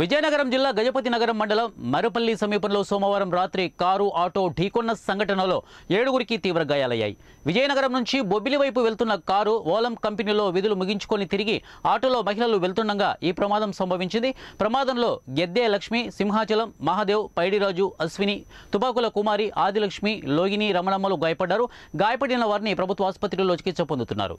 విజయనగరం జిల్లా గజపతి నగరం మండలం మరుపల్లి సమీపంలో సోమవారం రాత్రి కారు ఆటో ఢీకొన్న సంఘటనలో ఏడుగురికి తీవ్ర గాయాలయ్యాయి విజయనగరం నుంచి బొబ్బిలి వైపు వెళ్తున్న కారు ఓలం కంపెనీలో విధులు ముగించుకొని తిరిగి ఆటోలో మహిళలు వెళ్తుండగా ఈ ప్రమాదం సంభవించింది ప్రమాదంలో గెద్దే లక్ష్మి సింహాచలం మహాదేవ్ పైడిరాజు అశ్విని తుపాకుల కుమారి ఆదిలక్ష్మి లోగిని రమణమ్మలు గాయపడ్డారు గాయపడిన వారిని ప్రభుత్వ ఆసుపత్రిలో చికిత్స పొందుతున్నారు